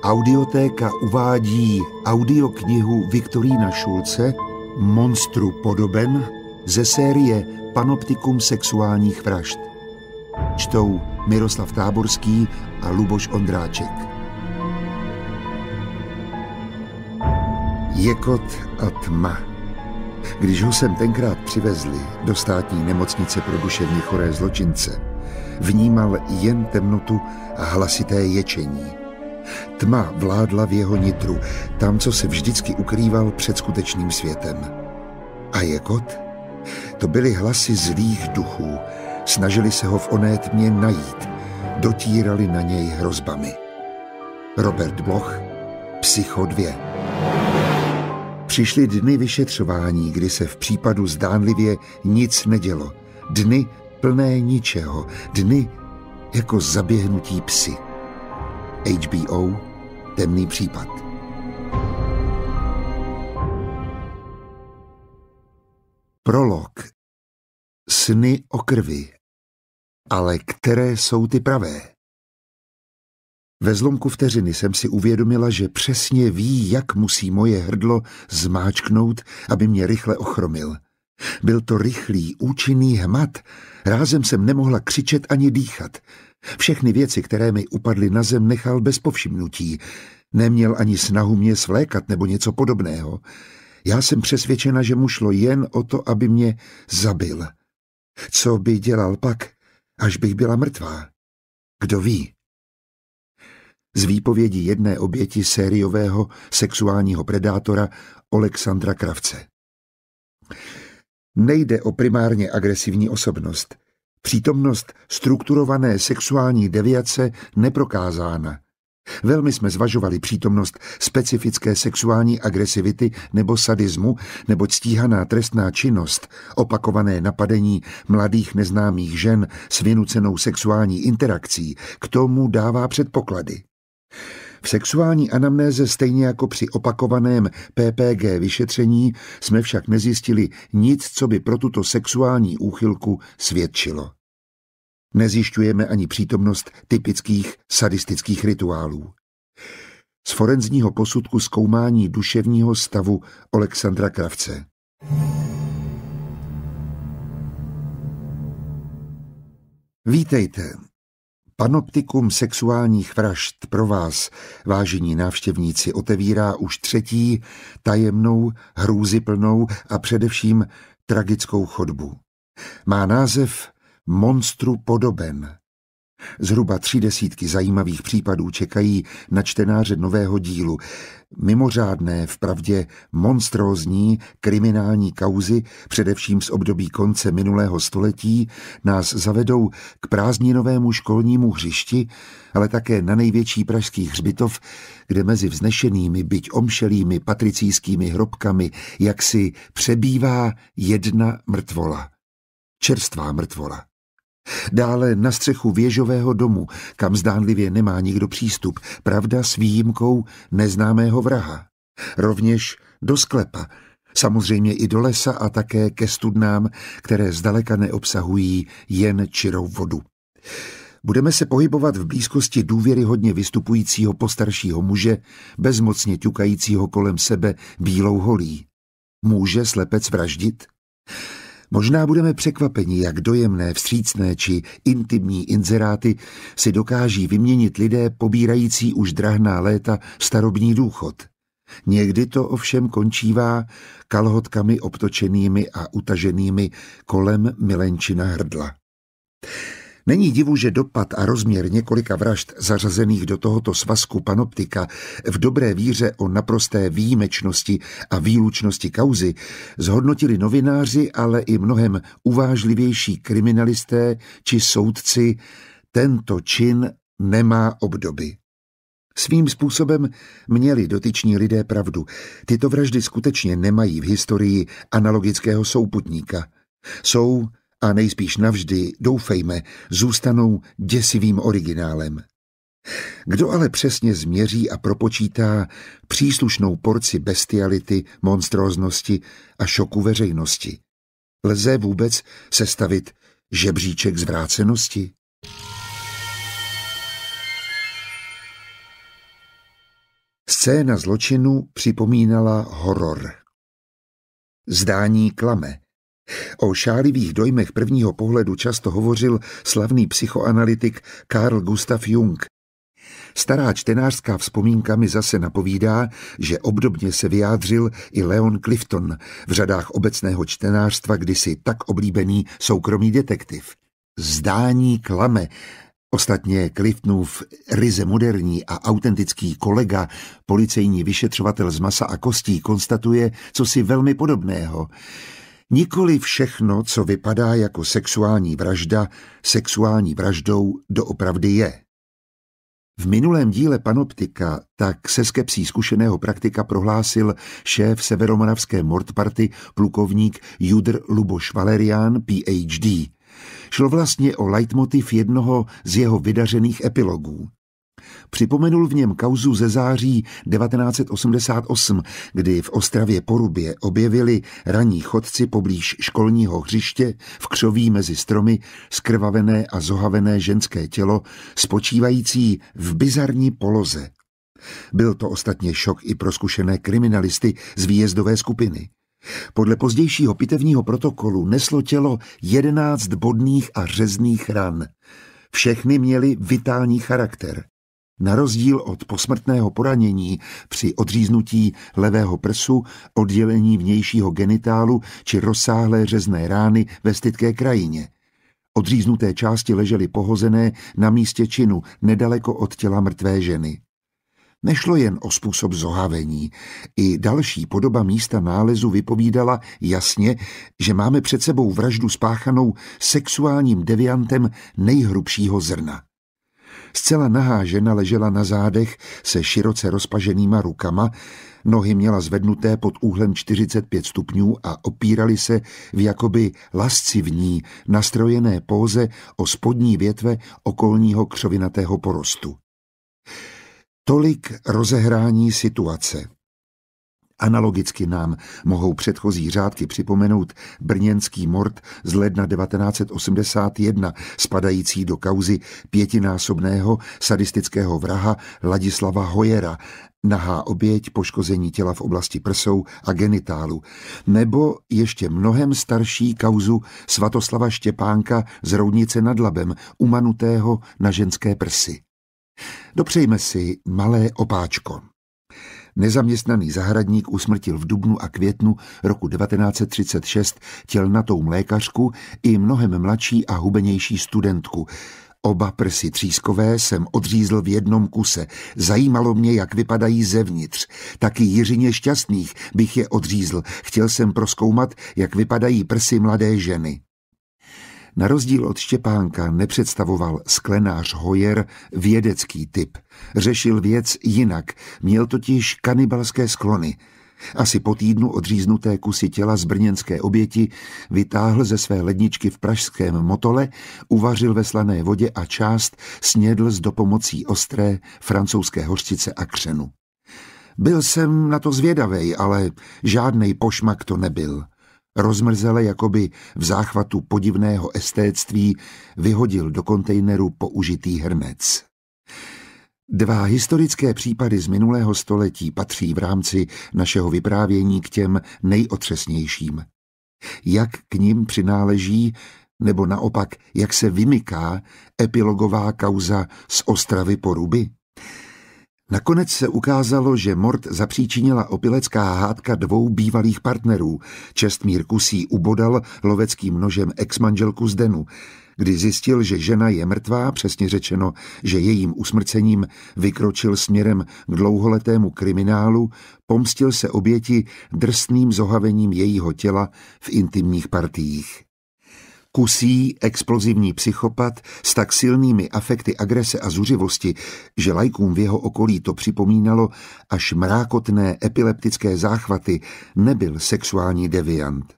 Audiotéka uvádí audioknihu Viktorína Šulce Monstru podoben ze série Panoptikum sexuálních vražd. Čtou Miroslav Táborský a Luboš Ondráček. Jekot a tma. Když ho sem tenkrát přivezli do státní nemocnice pro duševní choré zločince, vnímal jen temnotu a hlasité ječení – Tma vládla v jeho nitru, tam, co se vždycky ukrýval před skutečným světem. A kot? To byly hlasy zlých duchů. Snažili se ho v oné tmě najít. Dotírali na něj hrozbami. Robert Bloch, Psycho 2 Přišly dny vyšetřování, kdy se v případu zdánlivě nic nedělo. Dny plné ničeho. Dny jako zaběhnutí psy. HBO Temný případ. Prolog. Sny o krvi. Ale které jsou ty pravé? Ve zlomku vteřiny jsem si uvědomila, že přesně ví, jak musí moje hrdlo zmáčknout, aby mě rychle ochromil. Byl to rychlý, účinný hmat. Rázem jsem nemohla křičet ani dýchat. Všechny věci, které mi upadly na zem, nechal bez povšimnutí. Neměl ani snahu mě svlékat nebo něco podobného. Já jsem přesvědčena, že mu šlo jen o to, aby mě zabil. Co by dělal pak, až bych byla mrtvá? Kdo ví? Z výpovědi jedné oběti sériového sexuálního predátora Alexandra Kravce. Nejde o primárně agresivní osobnost – Přítomnost strukturované sexuální deviace neprokázána. Velmi jsme zvažovali přítomnost specifické sexuální agresivity nebo sadismu, nebo stíhaná trestná činnost, opakované napadení mladých neznámých žen s vynucenou sexuální interakcí, k tomu dává předpoklady. V sexuální anamnéze stejně jako při opakovaném PPG vyšetření jsme však nezjistili nic, co by pro tuto sexuální úchylku svědčilo. Nezjišťujeme ani přítomnost typických sadistických rituálů. Z forenzního posudku zkoumání duševního stavu Alexandra Kravce. Vítejte. Panoptikum sexuálních vražd pro vás, vážení návštěvníci, otevírá už třetí, tajemnou, hrůziplnou a především tragickou chodbu. Má název Monstru podoben. Zhruba tři desítky zajímavých případů čekají na čtenáře nového dílu. Mimořádné, vpravdě monstrózní kriminální kauzy, především z období konce minulého století, nás zavedou k prázdninovému školnímu hřišti, ale také na největší pražský hřbitov, kde mezi vznešenými, byť omšelými patricijskými hrobkami jaksi přebývá jedna mrtvola. Čerstvá mrtvola. Dále na střechu věžového domu, kam zdánlivě nemá nikdo přístup, pravda s výjimkou neznámého vraha. Rovněž do sklepa, samozřejmě i do lesa a také ke studnám, které zdaleka neobsahují jen čirou vodu. Budeme se pohybovat v blízkosti důvěryhodně vystupujícího postaršího muže, bezmocně ťukajícího kolem sebe bílou holí. Může slepec vraždit? Možná budeme překvapeni, jak dojemné, vstřícné či intimní inzeráty si dokáží vyměnit lidé pobírající už drahná léta starobní důchod. Někdy to ovšem končívá kalhotkami obtočenými a utaženými kolem milenčina hrdla. Není divu, že dopad a rozměr několika vražd zařazených do tohoto svazku panoptika v dobré víře o naprosté výjimečnosti a výlučnosti kauzy zhodnotili novináři, ale i mnohem uvážlivější kriminalisté či soudci, tento čin nemá obdoby. Svým způsobem měli dotyční lidé pravdu. Tyto vraždy skutečně nemají v historii analogického souputníka. Jsou a nejspíš navždy, doufejme, zůstanou děsivým originálem. Kdo ale přesně změří a propočítá příslušnou porci bestiality, monstróznosti a šoku veřejnosti? Lze vůbec sestavit žebříček zvrácenosti? Scéna zločinu připomínala horor. Zdání klame, O šálivých dojmech prvního pohledu často hovořil slavný psychoanalytik Carl Gustav Jung. Stará čtenářská vzpomínka mi zase napovídá, že obdobně se vyjádřil i Leon Clifton v řadách obecného čtenářstva kdysi tak oblíbený soukromý detektiv. Zdání klame, Ostatně Cliftonův ryze moderní a autentický kolega, policejní vyšetřovatel z masa a kostí, konstatuje si velmi podobného. Nikoli všechno, co vypadá jako sexuální vražda, sexuální vraždou doopravdy je. V minulém díle Panoptika tak se skepsí zkušeného praktika prohlásil šéf severomoravské mordparty plukovník Judr Luboš Valerian, PhD. Šlo vlastně o leitmotiv jednoho z jeho vydařených epilogů. Připomenul v něm kauzu ze září 1988, kdy v Ostravě Porubě objevili raní chodci poblíž školního hřiště v křoví mezi stromy skrvavené a zohavené ženské tělo, spočívající v bizarní poloze. Byl to ostatně šok i pro zkušené kriminalisty z výjezdové skupiny. Podle pozdějšího pitevního protokolu neslo tělo jedenáct bodných a řezných ran. Všechny měly vitální charakter. Na rozdíl od posmrtného poranění při odříznutí levého prsu, oddělení vnějšího genitálu či rozsáhlé řezné rány ve stytké krajině. Odříznuté části ležely pohozené na místě činu, nedaleko od těla mrtvé ženy. Nešlo jen o způsob zohavení. I další podoba místa nálezu vypovídala jasně, že máme před sebou vraždu spáchanou sexuálním deviantem nejhrubšího zrna. Zcela nahá žena ležela na zádech se široce rozpaženýma rukama, nohy měla zvednuté pod úhlem 45 stupňů a opírali se v jakoby lascivní, nastrojené póze o spodní větve okolního křovinatého porostu. Tolik rozehrání situace. Analogicky nám mohou předchozí řádky připomenout brněnský mord z ledna 1981, spadající do kauzy pětinásobného sadistického vraha Ladislava Hojera, nahá oběť poškození těla v oblasti prsou a genitálu, nebo ještě mnohem starší kauzu Svatoslava Štěpánka z Roudnice nad Labem, umanutého na ženské prsy. Dopřejme si malé opáčko. Nezaměstnaný zahradník usmrtil v dubnu a květnu roku 1936 tělnatou mlékařku i mnohem mladší a hubenější studentku. Oba prsy třískové jsem odřízl v jednom kuse. Zajímalo mě, jak vypadají zevnitř. Taky Jiřině šťastných bych je odřízl. Chtěl jsem proskoumat, jak vypadají prsy mladé ženy. Na rozdíl od Štěpánka nepředstavoval sklenář Hojer vědecký typ. Řešil věc jinak, měl totiž kanibalské sklony. Asi po týdnu odříznuté kusy těla z brněnské oběti vytáhl ze své ledničky v pražském motole, uvařil ve slané vodě a část snědl s dopomocí ostré francouzské hořčice a křenu. Byl jsem na to zvědavej, ale žádnej pošmak to nebyl – rozmrzele jakoby v záchvatu podivného estéctví vyhodil do kontejneru použitý hrnec. Dva historické případy z minulého století patří v rámci našeho vyprávění k těm nejotřesnějším. Jak k ním přináleží, nebo naopak, jak se vymyká epilogová kauza z Ostravy po Ruby? Nakonec se ukázalo, že mord zapříčinila opilecká hádka dvou bývalých partnerů. Čestmír Kusí ubodal loveckým nožem ex-manželku Zdenu, kdy zjistil, že žena je mrtvá, přesně řečeno, že jejím usmrcením vykročil směrem k dlouholetému kriminálu, pomstil se oběti drsným zohavením jejího těla v intimních partiích kusí explozivní psychopat s tak silnými afekty agrese a zuřivosti, že lajkům v jeho okolí to připomínalo až mrákotné epileptické záchvaty, nebyl sexuální deviant.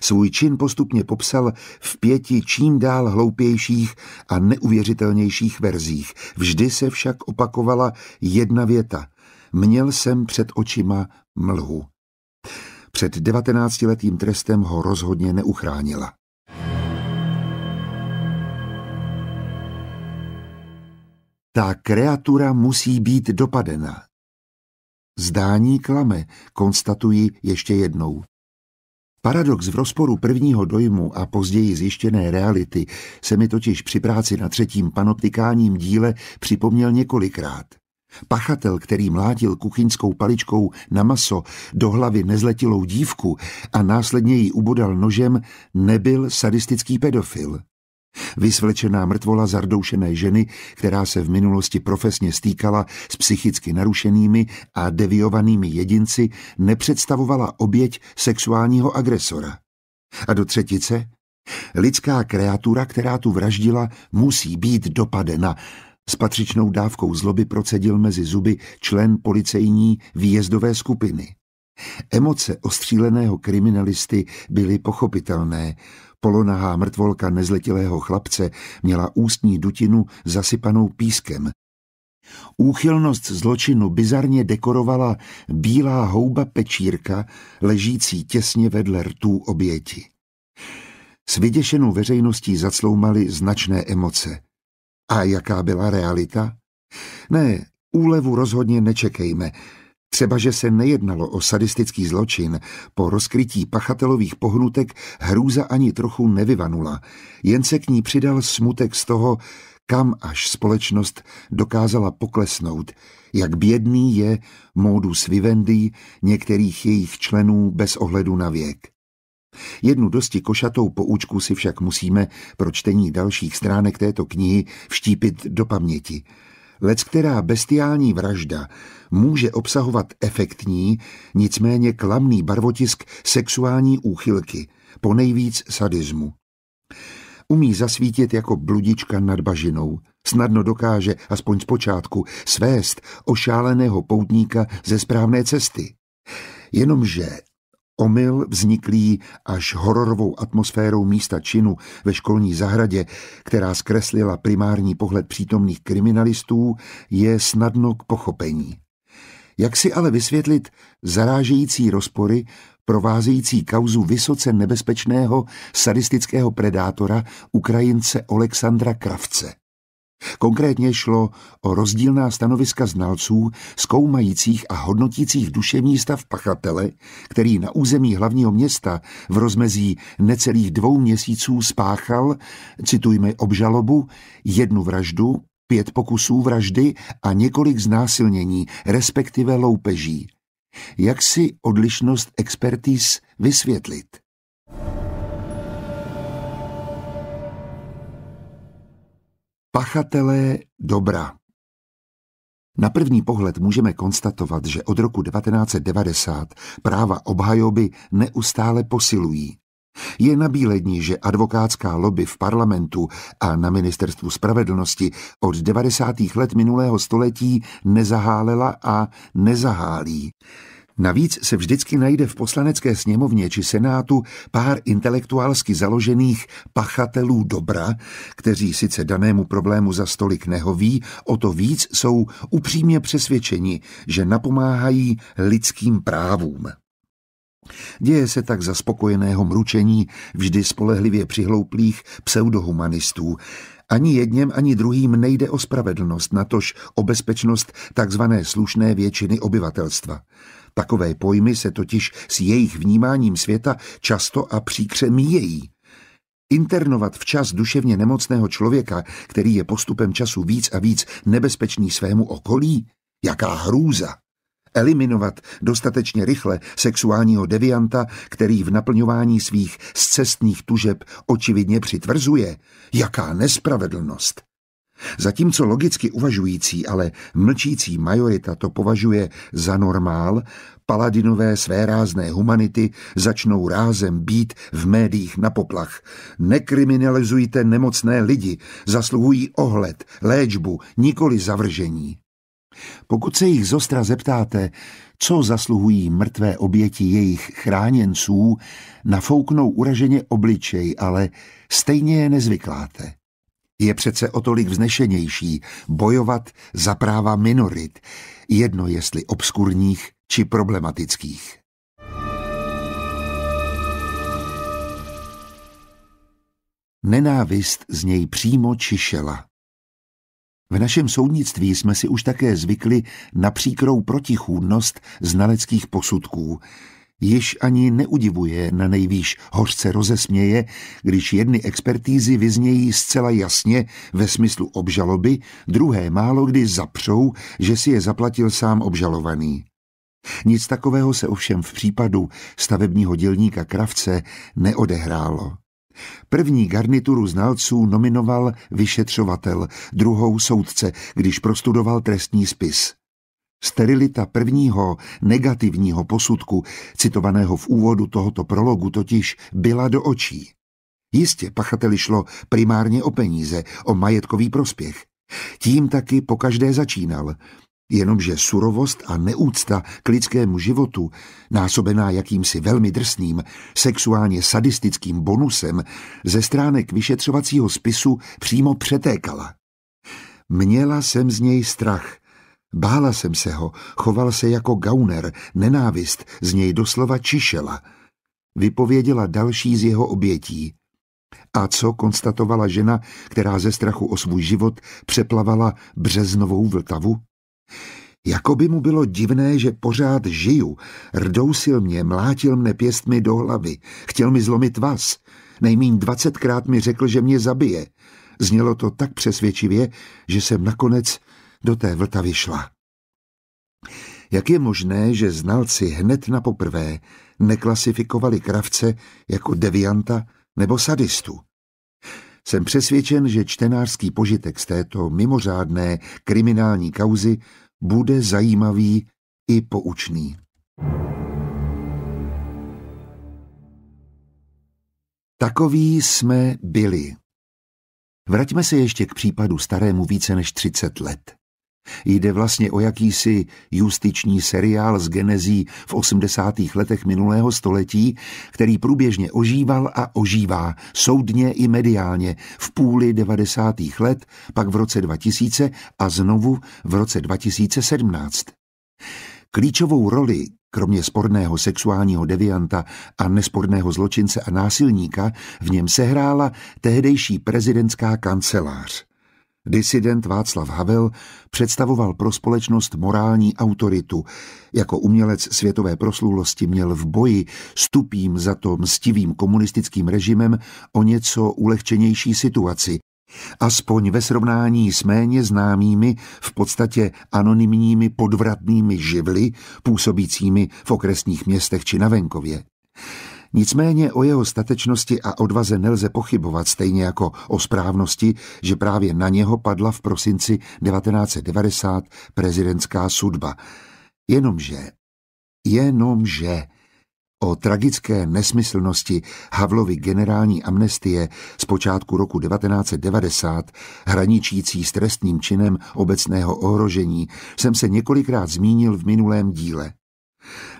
Svůj čin postupně popsal v pěti čím dál hloupějších a neuvěřitelnějších verzích. Vždy se však opakovala jedna věta. Měl jsem před očima mlhu. Před devatenáctiletým trestem ho rozhodně neuchránila. Ta kreatura musí být dopadena. Zdání klame, konstatuji ještě jednou. Paradox v rozporu prvního dojmu a později zjištěné reality se mi totiž při práci na třetím panoptikáním díle připomněl několikrát. Pachatel, který mlátil kuchyňskou paličkou na maso do hlavy nezletilou dívku a následně ji ubodal nožem, nebyl sadistický pedofil. Vysvlečená mrtvola zardoušené ženy, která se v minulosti profesně stýkala s psychicky narušenými a deviovanými jedinci, nepředstavovala oběť sexuálního agresora. A do třetice, lidská kreatura, která tu vraždila, musí být dopadena. S patřičnou dávkou zloby procedil mezi zuby člen policejní výjezdové skupiny. Emoce ostříleného kriminalisty byly pochopitelné. Polonahá mrtvolka nezletilého chlapce měla ústní dutinu zasypanou pískem. Úchylnost zločinu bizarně dekorovala bílá houba pečírka, ležící těsně vedle rtů oběti. S vyděšenou veřejností zacloumaly značné emoce. A jaká byla realita? Ne, úlevu rozhodně nečekejme – Třeba, že se nejednalo o sadistický zločin, po rozkrytí pachatelových pohnutek hrůza ani trochu nevyvanula, jen se k ní přidal smutek z toho, kam až společnost dokázala poklesnout, jak bědný je módus vivendi některých jejich členů bez ohledu na věk. Jednu dosti košatou poučku si však musíme pro čtení dalších stránek této knihy vštípit do paměti – Lec která bestiální vražda může obsahovat efektní, nicméně klamný barvotisk sexuální úchylky, po nejvíc sadismu. Umí zasvítit jako bludička nad bažinou, snadno dokáže, aspoň počátku svést ošáleného poutníka ze správné cesty. Jenomže Omyl vzniklý až hororovou atmosférou místa činu ve školní zahradě, která zkreslila primární pohled přítomných kriminalistů, je snadno k pochopení. Jak si ale vysvětlit zarážející rozpory provázející kauzu vysoce nebezpečného sadistického predátora Ukrajince Alexandra Kravce? Konkrétně šlo o rozdílná stanoviska znalců, zkoumajících a hodnotících duševní stav pachatele, který na území hlavního města v rozmezí necelých dvou měsíců spáchal, citujme obžalobu, jednu vraždu, pět pokusů vraždy a několik znásilnění, respektive loupeží. Jak si odlišnost expertis vysvětlit? Pachatelé dobra. Na první pohled můžeme konstatovat, že od roku 1990 práva obhajoby neustále posilují. Je na bílední, že advokátská lobby v parlamentu a na ministerstvu spravedlnosti od 90. let minulého století nezahálela a nezahálí. Navíc se vždycky najde v poslanecké sněmovně či senátu pár intelektuálsky založených pachatelů dobra, kteří sice danému problému za stolik nehoví, o to víc jsou upřímně přesvědčeni, že napomáhají lidským právům. Děje se tak za spokojeného mručení vždy spolehlivě přihlouplých pseudohumanistů. Ani jedněm, ani druhým nejde o spravedlnost, natož o bezpečnost takzvané slušné většiny obyvatelstva. Takové pojmy se totiž s jejich vnímáním světa často a příkře míjejí. Internovat včas duševně nemocného člověka, který je postupem času víc a víc nebezpečný svému okolí? Jaká hrůza! Eliminovat dostatečně rychle sexuálního devianta, který v naplňování svých zcestných tužeb očividně přitvrzuje? Jaká nespravedlnost! Zatímco logicky uvažující, ale mlčící majorita to považuje za normál, paladinové své rázné humanity začnou rázem být v médiích na poplach. Nekriminalizujte nemocné lidi, zasluhují ohled, léčbu, nikoli zavržení. Pokud se jich zostra zeptáte, co zasluhují mrtvé oběti jejich chráněnců, nafouknou uraženě obličej, ale stejně je nezvykláte je přece o tolik vznešenější bojovat za práva minorit, jedno jestli obskurních či problematických. Nenávist z něj přímo čišela. V našem soudnictví jsme si už také zvykli na příkrou protichůdnost znaleckých posudků, již ani neudivuje na nejvýš hořce rozesměje, když jedny expertízy vyznějí zcela jasně ve smyslu obžaloby, druhé málo kdy zapřou, že si je zaplatil sám obžalovaný. Nic takového se ovšem v případu stavebního dělníka Kravce neodehrálo. První garnituru znalců nominoval vyšetřovatel, druhou soudce, když prostudoval trestní spis. Sterilita prvního negativního posudku, citovaného v úvodu tohoto prologu, totiž byla do očí. Jistě pachateli šlo primárně o peníze, o majetkový prospěch. Tím taky po každé začínal. Jenomže surovost a neúcta k lidskému životu, násobená jakýmsi velmi drsným, sexuálně sadistickým bonusem, ze stránek vyšetřovacího spisu přímo přetékala. Měla jsem z něj strach – Bála jsem se ho, choval se jako gauner, nenávist z něj doslova čišela. Vypověděla další z jeho obětí. A co konstatovala žena, která ze strachu o svůj život přeplavala březnovou Vltavu? Jako by mu bylo divné, že pořád žiju, rdousil mě, mlátil mne pěstmi do hlavy, chtěl mi zlomit vás, nejmín dvacetkrát mi řekl, že mě zabije. Znělo to tak přesvědčivě, že jsem nakonec do té Vltavy šla. Jak je možné, že znalci hned na poprvé neklasifikovali kravce jako devianta nebo sadistu? Jsem přesvědčen, že čtenářský požitek z této mimořádné kriminální kauzy bude zajímavý i poučný. Takoví jsme byli. Vraťme se ještě k případu starému více než 30 let. Jde vlastně o jakýsi justiční seriál z genezí v 80. letech minulého století, který průběžně ožíval a ožívá, soudně i mediálně, v půli 90. let, pak v roce 2000 a znovu v roce 2017. Klíčovou roli, kromě sporného sexuálního devianta a nesporného zločince a násilníka, v něm sehrála tehdejší prezidentská kancelář. Disident Václav Havel představoval pro společnost morální autoritu. Jako umělec světové proslulosti měl v boji s tupým za to mstivým komunistickým režimem o něco ulehčenější situaci, aspoň ve srovnání s méně známými, v podstatě anonymními podvratnými živly působícími v okresních městech či na venkově. Nicméně o jeho statečnosti a odvaze nelze pochybovat, stejně jako o správnosti, že právě na něho padla v prosinci 1990 prezidentská sudba. Jenomže, jenomže, O tragické nesmyslnosti Havlovy generální amnestie z počátku roku 1990, hraničící s trestným činem obecného ohrožení, jsem se několikrát zmínil v minulém díle.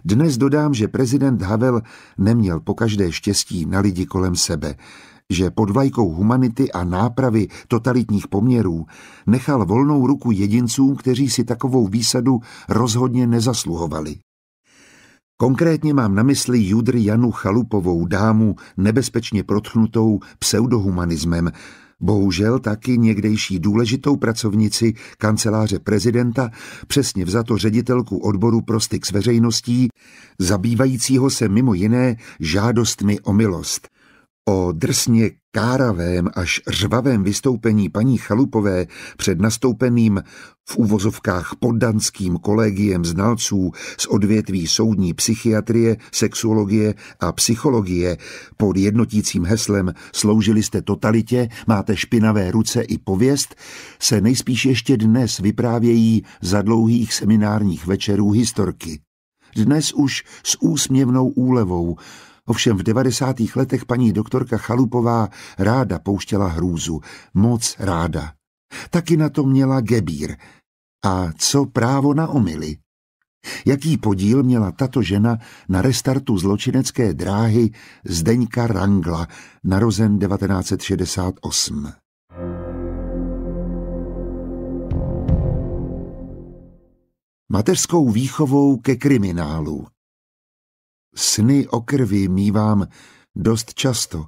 Dnes dodám, že prezident Havel neměl po každé štěstí na lidi kolem sebe, že pod vlajkou humanity a nápravy totalitních poměrů nechal volnou ruku jedincům, kteří si takovou výsadu rozhodně nezasluhovali. Konkrétně mám na mysli Judry Janu Chalupovou, dámu nebezpečně protchnutou pseudohumanismem, Bohužel taky někdejší důležitou pracovnici kanceláře prezidenta, přesně vzato ředitelku odboru pro styk s veřejností, zabývajícího se mimo jiné žádostmi o milost – O drsně káravém až řvavém vystoupení paní Chalupové před nastoupeným v úvozovkách poddanským kolegiem znalců z odvětví soudní psychiatrie, sexuologie a psychologie pod jednotícím heslem Sloužili jste totalitě, máte špinavé ruce i pověst, se nejspíš ještě dnes vyprávějí za dlouhých seminárních večerů historky. Dnes už s úsměvnou úlevou – Ovšem v devadesátých letech paní doktorka Chalupová ráda pouštěla hrůzu. Moc ráda. Taky na to měla Gebír. A co právo na omily? Jaký podíl měla tato žena na restartu zločinecké dráhy Zdeňka Rangla, narozen 1968? Mateřskou výchovou ke kriminálu Sny o krvi mívám dost často.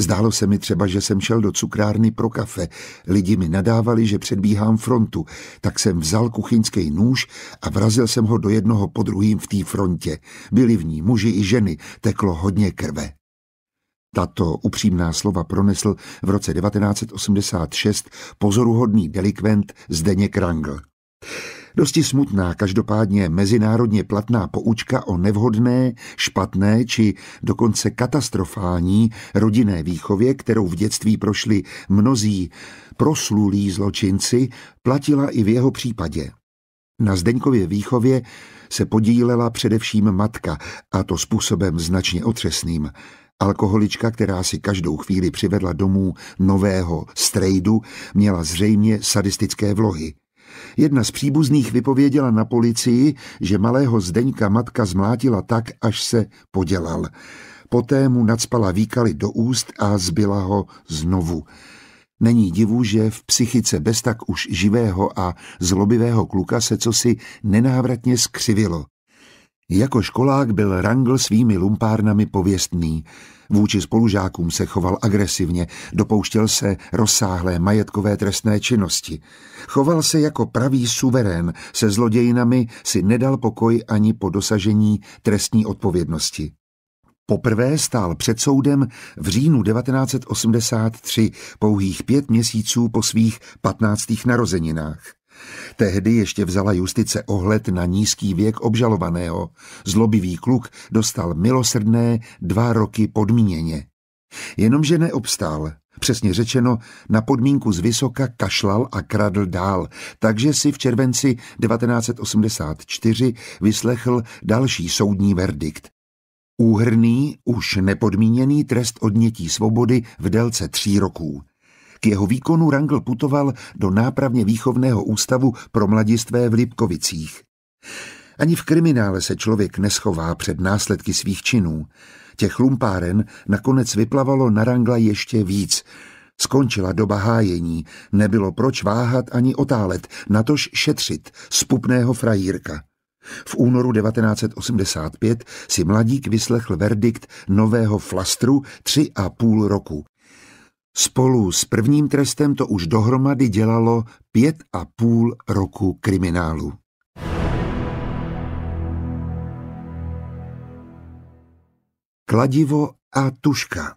Zdálo se mi třeba, že jsem šel do cukrárny pro kafe. Lidi mi nadávali, že předbíhám frontu, tak jsem vzal kuchyňský nůž a vrazil jsem ho do jednoho po druhým v té frontě. Byli v ní muži i ženy, teklo hodně krve. Tato upřímná slova pronesl v roce 1986 pozoruhodný delikvent Zdeněk Rangl. Dosti smutná, každopádně mezinárodně platná poučka o nevhodné, špatné či dokonce katastrofální rodinné výchově, kterou v dětství prošli mnozí proslulí zločinci, platila i v jeho případě. Na Zdeňkově výchově se podílela především matka, a to způsobem značně otřesným. Alkoholička, která si každou chvíli přivedla domů nového strejdu, měla zřejmě sadistické vlohy – Jedna z příbuzných vypověděla na policii, že malého Zdeňka matka zmlátila tak, až se podělal. Poté mu nadspala výkaly do úst a zbyla ho znovu. Není divu, že v psychice bez tak už živého a zlobivého kluka se cosi nenávratně skřivilo. Jako školák byl Rangl svými lumpárnami pověstný. Vůči spolužákům se choval agresivně, dopouštěl se rozsáhlé majetkové trestné činnosti. Choval se jako pravý suverén, se zlodějinami si nedal pokoj ani po dosažení trestní odpovědnosti. Poprvé stál před soudem v říjnu 1983, pouhých pět měsíců po svých patnáctých narozeninách. Tehdy ještě vzala justice ohled na nízký věk obžalovaného. Zlobivý kluk dostal milosrdné dva roky podmíněně. Jenomže neobstál. Přesně řečeno, na podmínku z vysoka kašlal a kradl dál, takže si v červenci 1984 vyslechl další soudní verdikt. Úhrný, už nepodmíněný trest odnětí svobody v délce tří roků. K jeho výkonu Rangl putoval do nápravně výchovného ústavu pro mladistvé v Lipkovicích. Ani v kriminále se člověk neschová před následky svých činů. Těch lumpáren nakonec vyplavalo na Rangla ještě víc. Skončila doba hájení, nebylo proč váhat ani otálet, natož šetřit spupného frajírka. V únoru 1985 si mladík vyslechl verdikt nového flastru tři a půl roku. Spolu s prvním trestem to už dohromady dělalo pět a půl roku kriminálu. Kladivo a tuška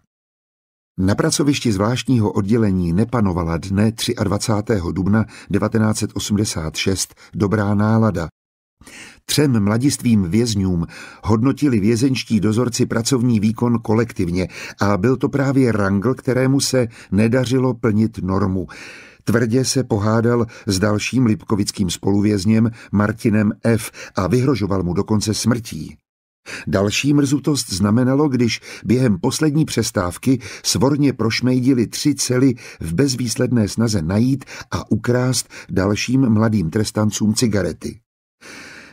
Na pracovišti zvláštního oddělení nepanovala dne 23. dubna 1986 dobrá nálada, Třem mladistvým vězňům hodnotili vězenští dozorci pracovní výkon kolektivně a byl to právě Rangl, kterému se nedařilo plnit normu. Tvrdě se pohádal s dalším lipkovickým spoluvězněm Martinem F. a vyhrožoval mu dokonce smrtí. Další mrzutost znamenalo, když během poslední přestávky svorně prošmejdili tři cely v bezvýsledné snaze najít a ukrást dalším mladým trestancům cigarety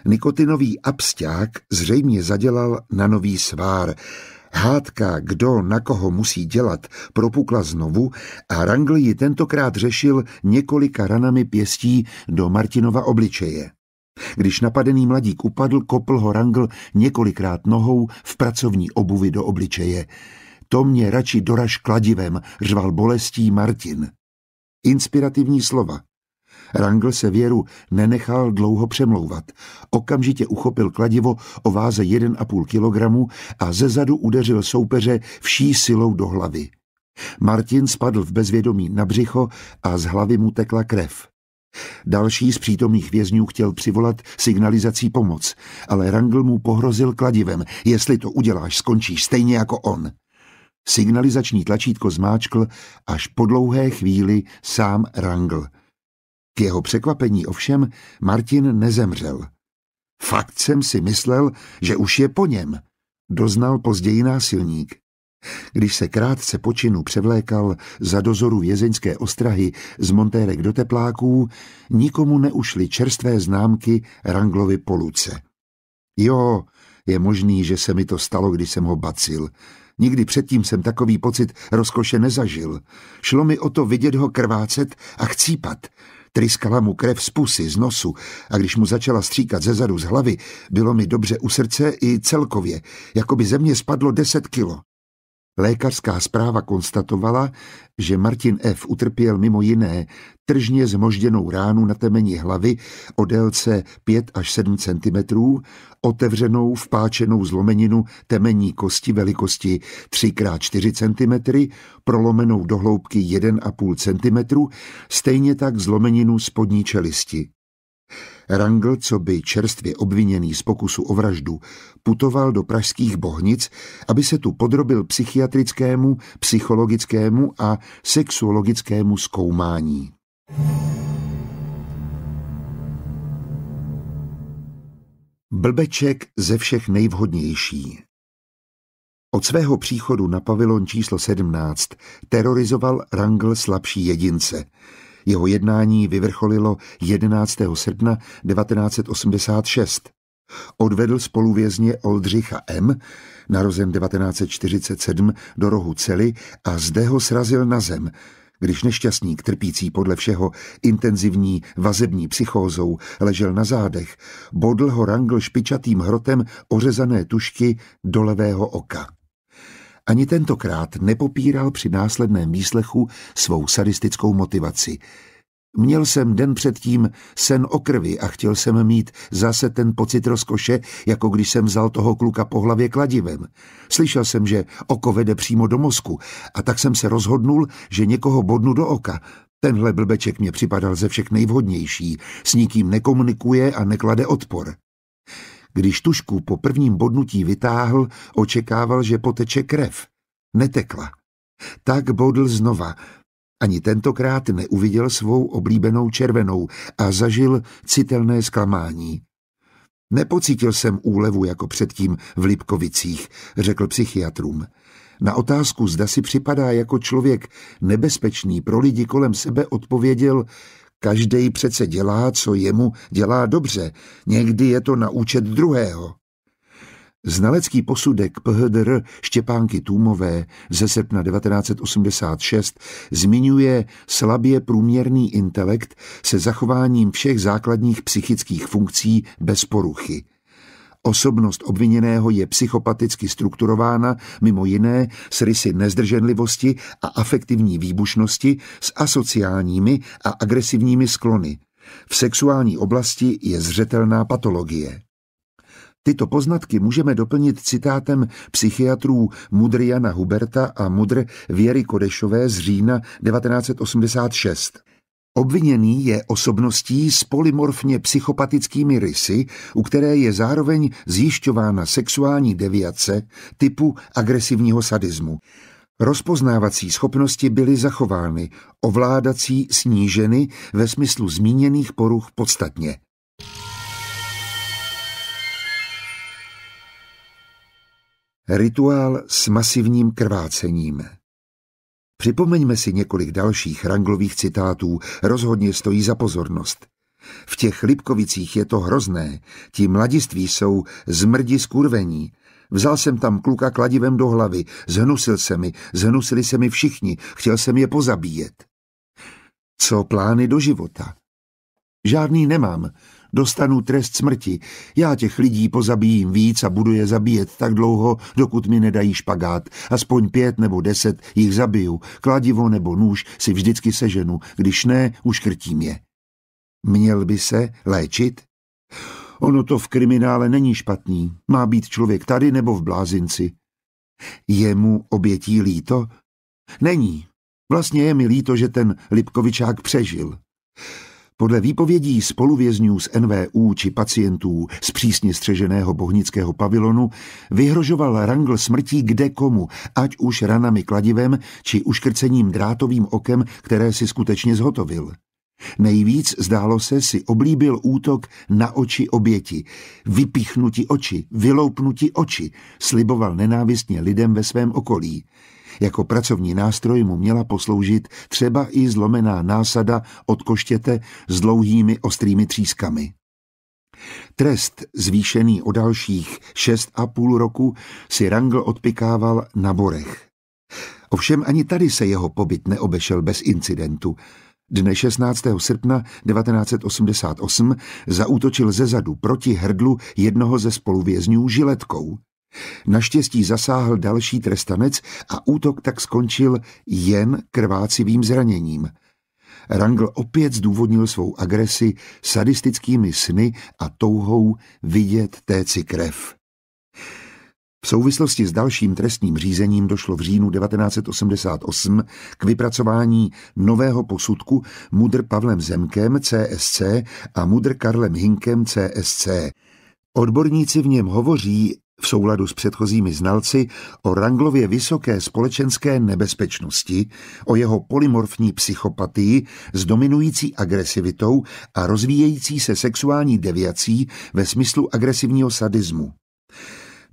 nikotinový absťák zřejmě zadělal na nový svár. Hádka, kdo na koho musí dělat, propukla znovu a Rangl ji tentokrát řešil několika ranami pěstí do Martinova obličeje. Když napadený mladík upadl, kopl ho Rangl několikrát nohou v pracovní obuvi do obličeje. To mě radši doraž kladivem, řval bolestí Martin. Inspirativní slova. Rangl se věru nenechal dlouho přemlouvat. Okamžitě uchopil kladivo o váze 1,5 kilogramu a zezadu udeřil soupeře vší silou do hlavy. Martin spadl v bezvědomí na břicho a z hlavy mu tekla krev. Další z přítomných vězňů chtěl přivolat signalizací pomoc, ale Rangl mu pohrozil kladivem. Jestli to uděláš, skončíš stejně jako on. Signalizační tlačítko zmáčkl až po dlouhé chvíli sám Rangl – k jeho překvapení ovšem Martin nezemřel. Fakt jsem si myslel, že už je po něm, doznal později násilník. Když se krátce po činu převlékal za dozoru vězeňské ostrahy z montérek do tepláků, nikomu neušly čerstvé známky Ranglovy poluce. Jo, je možný, že se mi to stalo, když jsem ho bacil. Nikdy předtím jsem takový pocit rozkoše nezažil. Šlo mi o to vidět ho krvácet a chcípat. Tryskala mu krev z pusy, z nosu a když mu začala stříkat ze zadu z hlavy, bylo mi dobře u srdce i celkově, jako by ze mě spadlo deset kilo. Lékařská zpráva konstatovala, že Martin F. utrpěl mimo jiné tržně zmožděnou ránu na temeni hlavy o délce 5 až 7 cm, otevřenou vpáčenou zlomeninu temení kosti velikosti 3x4 cm, prolomenou do hloubky 1,5 cm, stejně tak zlomeninu spodní čelisti. Rangl, co by čerstvě obviněný z pokusu o vraždu, putoval do pražských bohnic, aby se tu podrobil psychiatrickému, psychologickému a sexuologickému zkoumání. Blbeček ze všech nejvhodnější. Od svého příchodu na pavilon číslo 17 terorizoval Rangl slabší jedince – jeho jednání vyvrcholilo 11. srpna 1986. Odvedl spoluvězně Oldřicha M., narozen 1947, do rohu cely a zde ho srazil na zem, když nešťastník trpící podle všeho intenzivní vazební psychózou ležel na zádech, bodl ho rangl špičatým hrotem ořezané tušky do levého oka. Ani tentokrát nepopíral při následném výslechu svou sadistickou motivaci. Měl jsem den předtím sen o krvi a chtěl jsem mít zase ten pocit rozkoše, jako když jsem vzal toho kluka po hlavě kladivem. Slyšel jsem, že oko vede přímo do mozku a tak jsem se rozhodnul, že někoho bodnu do oka. Tenhle blbeček mě připadal ze všech nejvhodnější, s nikým nekomunikuje a neklade odpor. Když tušku po prvním bodnutí vytáhl, očekával, že poteče krev. Netekla. Tak bodl znova. Ani tentokrát neuviděl svou oblíbenou červenou a zažil citelné zklamání. Nepocítil jsem úlevu jako předtím v Lipkovicích, řekl psychiatrům. Na otázku, zda si připadá jako člověk nebezpečný pro lidi kolem sebe, odpověděl, Každý přece dělá, co jemu dělá dobře. Někdy je to na účet druhého. Znalecký posudek PHDR Štěpánky Tůmové ze srpna 1986 zmiňuje slabě průměrný intelekt se zachováním všech základních psychických funkcí bez poruchy. Osobnost obviněného je psychopaticky strukturována mimo jiné s rysy nezdrženlivosti a afektivní výbušnosti s asociálními a agresivními sklony. V sexuální oblasti je zřetelná patologie. Tyto poznatky můžeme doplnit citátem psychiatrů Mudriana Huberta a Mudr Věry Kodešové z října 1986. Obviněný je osobností s polymorfně psychopatickými rysy, u které je zároveň zjišťována sexuální deviace typu agresivního sadismu. Rozpoznávací schopnosti byly zachovány, ovládací sníženy ve smyslu zmíněných poruch podstatně. Rituál s masivním krvácením Připomeňme si několik dalších ranglových citátů, rozhodně stojí za pozornost. V těch Lipkovicích je to hrozné, ti mladiství jsou zmrdi skurvení. Vzal jsem tam kluka kladivem do hlavy, zhnusil se mi, zhnusili se mi všichni, chtěl jsem je pozabíjet. Co plány do života? Žádný nemám, dostanu trest smrti. Já těch lidí pozabijím víc a budu je zabíjet tak dlouho, dokud mi nedají špagát. Aspoň pět nebo deset jich zabiju. Kladivo nebo nůž si vždycky seženu, když ne, už krtím je. Měl by se léčit? Ono to v kriminále není špatný. Má být člověk tady nebo v blázinci. Je mu obětí líto? Není. Vlastně je mi líto, že ten Lipkovičák přežil. Podle výpovědí spoluvězňů z NVU či pacientů z přísně střeženého bohnického pavilonu vyhrožoval Rangl smrtí kde komu, ať už ranami kladivem či uškrcením drátovým okem, které si skutečně zhotovil. Nejvíc, zdálo se, si oblíbil útok na oči oběti. Vypíchnutí oči, vyloupnutí oči, sliboval nenávistně lidem ve svém okolí. Jako pracovní nástroj mu měla posloužit třeba i zlomená násada od koštěte s dlouhými ostrými třískami. Trest zvýšený o dalších šest a půl roku si Rangl odpikával na borech. Ovšem ani tady se jeho pobyt neobešel bez incidentu. Dne 16. srpna 1988 zaútočil ze zadu proti hrdlu jednoho ze spoluvězňů žiletkou. Naštěstí zasáhl další trestanec a útok tak skončil jen krvácivým zraněním. Rangl opět zdůvodnil svou agresi sadistickými sny a touhou vidět téci krev. V souvislosti s dalším trestním řízením došlo v říjnu 1988 k vypracování nového posudku mudr Pavlem Zemkem CSC a mudr Karlem Hinkem CSC. Odborníci v něm hovoří v souladu s předchozími znalci o Ranglově vysoké společenské nebezpečnosti, o jeho polymorfní psychopatii s dominující agresivitou a rozvíjející se sexuální deviací ve smyslu agresivního sadismu.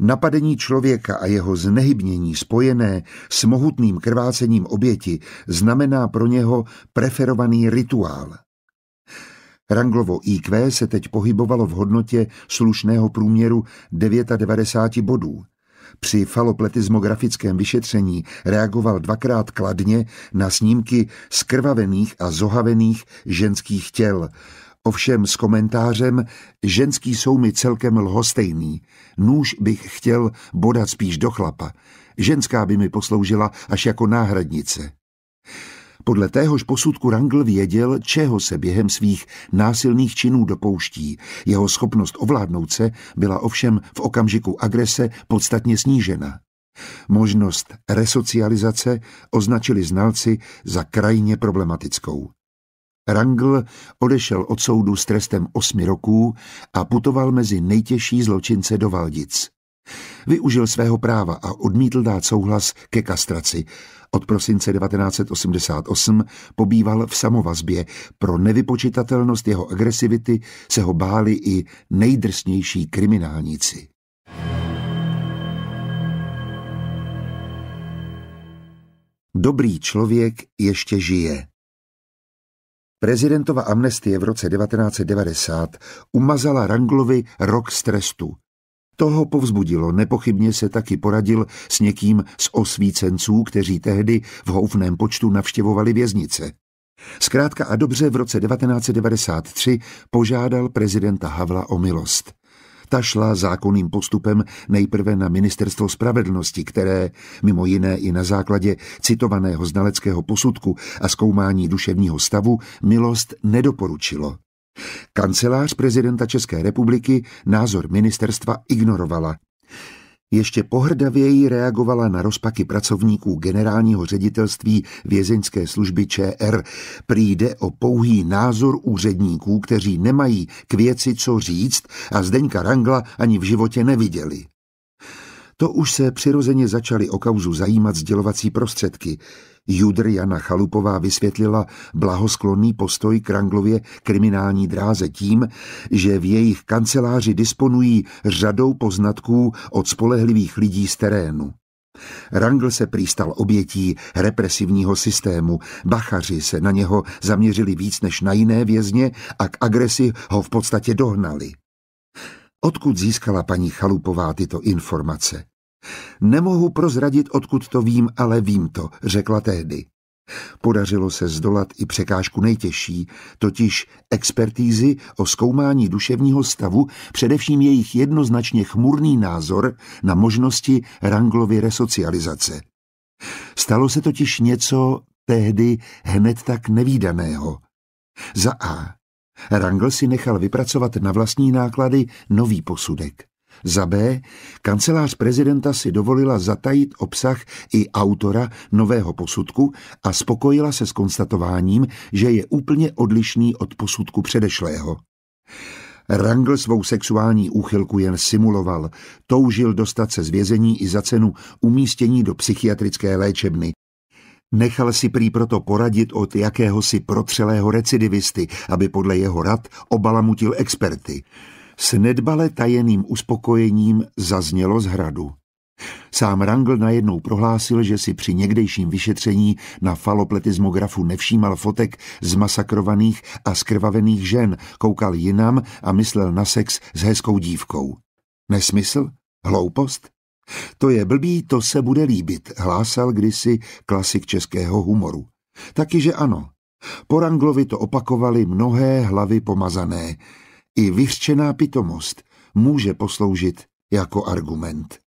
Napadení člověka a jeho znehybnění spojené s mohutným krvácením oběti znamená pro něho preferovaný rituál – Ranglovo IQ se teď pohybovalo v hodnotě slušného průměru 99 bodů. Při falopletismografickém vyšetření reagoval dvakrát kladně na snímky skrvavených a zohavených ženských těl, ovšem s komentářem ženský jsou mi celkem lhostejný, nůž bych chtěl bodat spíš do chlapa, ženská by mi posloužila až jako náhradnice. Podle téhož posudku Rangl věděl, čeho se během svých násilných činů dopouští. Jeho schopnost ovládnout se byla ovšem v okamžiku agrese podstatně snížena. Možnost resocializace označili znalci za krajně problematickou. Rangl odešel od soudu s trestem osmi roků a putoval mezi nejtěžší zločince do Valdic. Využil svého práva a odmítl dát souhlas ke kastraci, od prosince 1988 pobýval v samovazbě. Pro nevypočitatelnost jeho agresivity se ho báli i nejdrsnější kriminálníci. Dobrý člověk ještě žije. Prezidentova amnestie v roce 1990 umazala Ranglovi rok z trestu. Toho povzbudilo, nepochybně se taky poradil s někým z osvícenců, kteří tehdy v houfném počtu navštěvovali věznice. Zkrátka a dobře v roce 1993 požádal prezidenta Havla o milost. Ta šla zákonným postupem nejprve na Ministerstvo spravedlnosti, které, mimo jiné i na základě citovaného znaleckého posudku a zkoumání duševního stavu, milost nedoporučilo. Kancelář prezidenta České republiky názor ministerstva ignorovala. Ještě pohrdavěji reagovala na rozpaky pracovníků generálního ředitelství vězeňské služby ČR. Přijde o pouhý názor úředníků, kteří nemají k věci co říct a Zdeňka Rangla ani v životě neviděli. To už se přirozeně začaly o kauzu zajímat sdělovací prostředky. Judr Jana Chalupová vysvětlila blahosklonný postoj k Ranglově kriminální dráze tím, že v jejich kanceláři disponují řadou poznatků od spolehlivých lidí z terénu. Rangl se přístal obětí represivního systému, bachaři se na něho zaměřili víc než na jiné vězně a k agresi ho v podstatě dohnali. Odkud získala paní Chalupová tyto informace? Nemohu prozradit, odkud to vím, ale vím to, řekla tehdy. Podařilo se zdolat i překážku nejtěžší, totiž expertízy o zkoumání duševního stavu, především jejich jednoznačně chmurný názor na možnosti Ranglovy resocializace. Stalo se totiž něco tehdy hned tak nevýdaného. Za A. Rangl si nechal vypracovat na vlastní náklady nový posudek. Za B. Kancelář prezidenta si dovolila zatajit obsah i autora nového posudku a spokojila se s konstatováním, že je úplně odlišný od posudku předešlého. Rangl svou sexuální úchylku jen simuloval, toužil dostat se z vězení i za cenu umístění do psychiatrické léčebny. Nechal si prý proto poradit od jakéhosi protřelého recidivisty, aby podle jeho rad obalamutil experty s nedbale tajeným uspokojením zaznělo z hradu. Sám Rangl najednou prohlásil, že si při někdejším vyšetření na falopletismografu nevšímal fotek z masakrovaných a skrvavených žen, koukal jinam a myslel na sex s hezkou dívkou. Nesmysl? Hloupost? To je blbý, to se bude líbit, hlásal kdysi klasik českého humoru. Taky, že ano. Po Ranglovi to opakovali mnohé hlavy pomazané. I vyřčená pitomost může posloužit jako argument.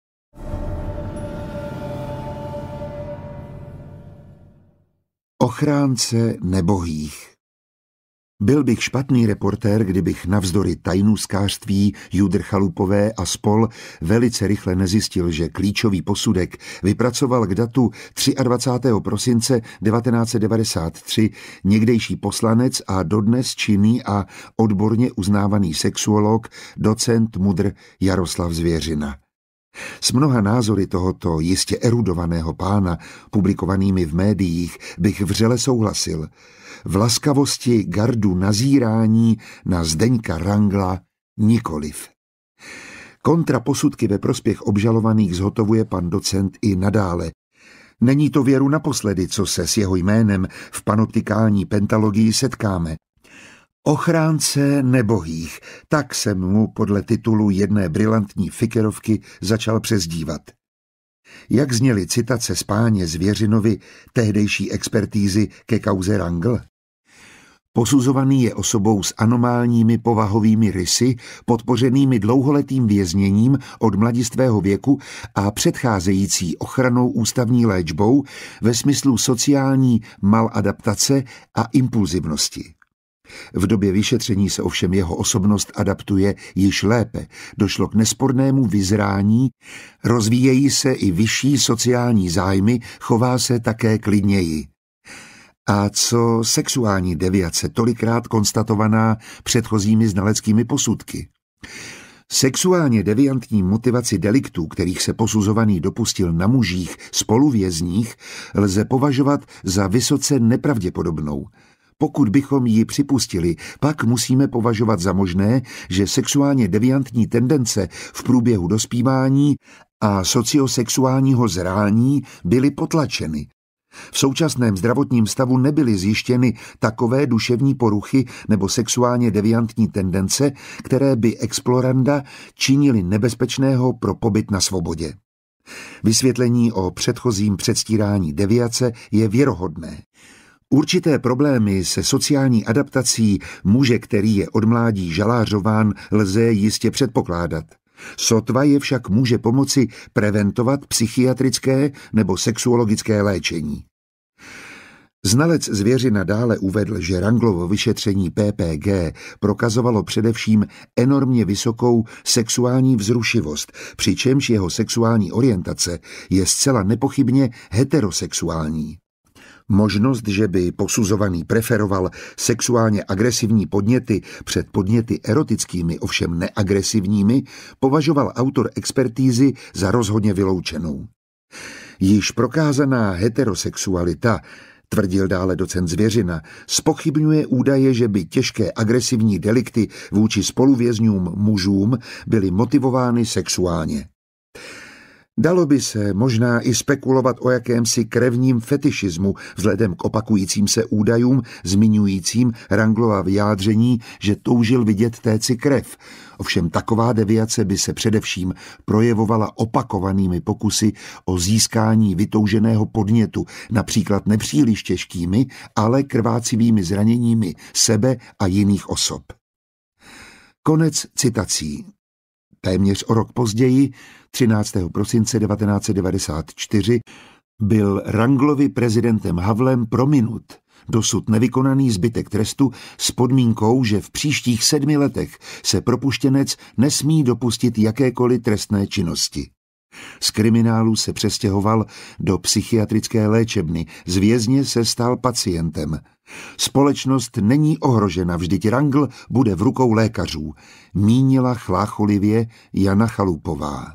Ochránce nebohých byl bych špatný reportér, kdybych navzdory tajnůskářství Judr Chalupové a spol velice rychle nezjistil, že klíčový posudek vypracoval k datu 23. prosince 1993 někdejší poslanec a dodnes činný a odborně uznávaný sexuolog, docent mudr Jaroslav Zvěřina. S mnoha názory tohoto jistě erudovaného pána, publikovanými v médiích, bych vřele souhlasil – v laskavosti gardu nazírání na Zdeňka Rangla nikoliv. Kontra posudky ve prospěch obžalovaných zhotovuje pan docent i nadále. Není to věru naposledy, co se s jeho jménem v panoptikální pentalogii setkáme. Ochránce nebohých, tak jsem mu podle titulu jedné brilantní fikerovky začal přezdívat. Jak zněly citace páně Zvěřinovi tehdejší expertízy ke kauze Rangl? Posuzovaný je osobou s anomálními povahovými rysy, podpořenými dlouholetým vězněním od mladistvého věku a předcházející ochranou ústavní léčbou ve smyslu sociální maladaptace a impulzivnosti. V době vyšetření se ovšem jeho osobnost adaptuje již lépe, došlo k nespornému vyzrání, rozvíjejí se i vyšší sociální zájmy, chová se také klidněji. A co sexuální deviace, tolikrát konstatovaná předchozími znaleckými posudky? Sexuálně deviantní motivaci deliktů, kterých se posuzovaný dopustil na mužích spoluvězních, lze považovat za vysoce nepravděpodobnou. Pokud bychom ji připustili, pak musíme považovat za možné, že sexuálně deviantní tendence v průběhu dospívání a sociosexuálního zrání byly potlačeny, v současném zdravotním stavu nebyly zjištěny takové duševní poruchy nebo sexuálně deviantní tendence, které by exploranda činili nebezpečného pro pobyt na svobodě. Vysvětlení o předchozím předstírání deviace je věrohodné. Určité problémy se sociální adaptací muže, který je od mládí žalářován, lze jistě předpokládat. Sotva je však může pomoci preventovat psychiatrické nebo sexuologické léčení. Znalec zvěřina nadále uvedl, že Ranglovo vyšetření PPG prokazovalo především enormně vysokou sexuální vzrušivost, přičemž jeho sexuální orientace je zcela nepochybně heterosexuální. Možnost, že by posuzovaný preferoval sexuálně agresivní podněty před podněty erotickými, ovšem neagresivními, považoval autor expertízy za rozhodně vyloučenou. Již prokázaná heterosexualita, tvrdil dále docent Zvěřina, spochybňuje údaje, že by těžké agresivní delikty vůči spoluvězňům mužům byly motivovány sexuálně. Dalo by se možná i spekulovat o jakémsi krevním fetišismu vzhledem k opakujícím se údajům zmiňujícím Ranglova vyjádření, že toužil vidět téci krev. Ovšem taková deviace by se především projevovala opakovanými pokusy o získání vytouženého podnětu, například nepříliš těžkými, ale krvácivými zraněními sebe a jiných osob. Konec citací. Téměř o rok později 13. prosince 1994 byl Ranglovi prezidentem Havlem prominut dosud nevykonaný zbytek trestu s podmínkou, že v příštích sedmi letech se propuštěnec nesmí dopustit jakékoliv trestné činnosti. Z kriminálu se přestěhoval do psychiatrické léčebny, z vězně se stal pacientem. Společnost není ohrožena, vždyť Rangl bude v rukou lékařů, mínila chlácholivě Jana Chalupová.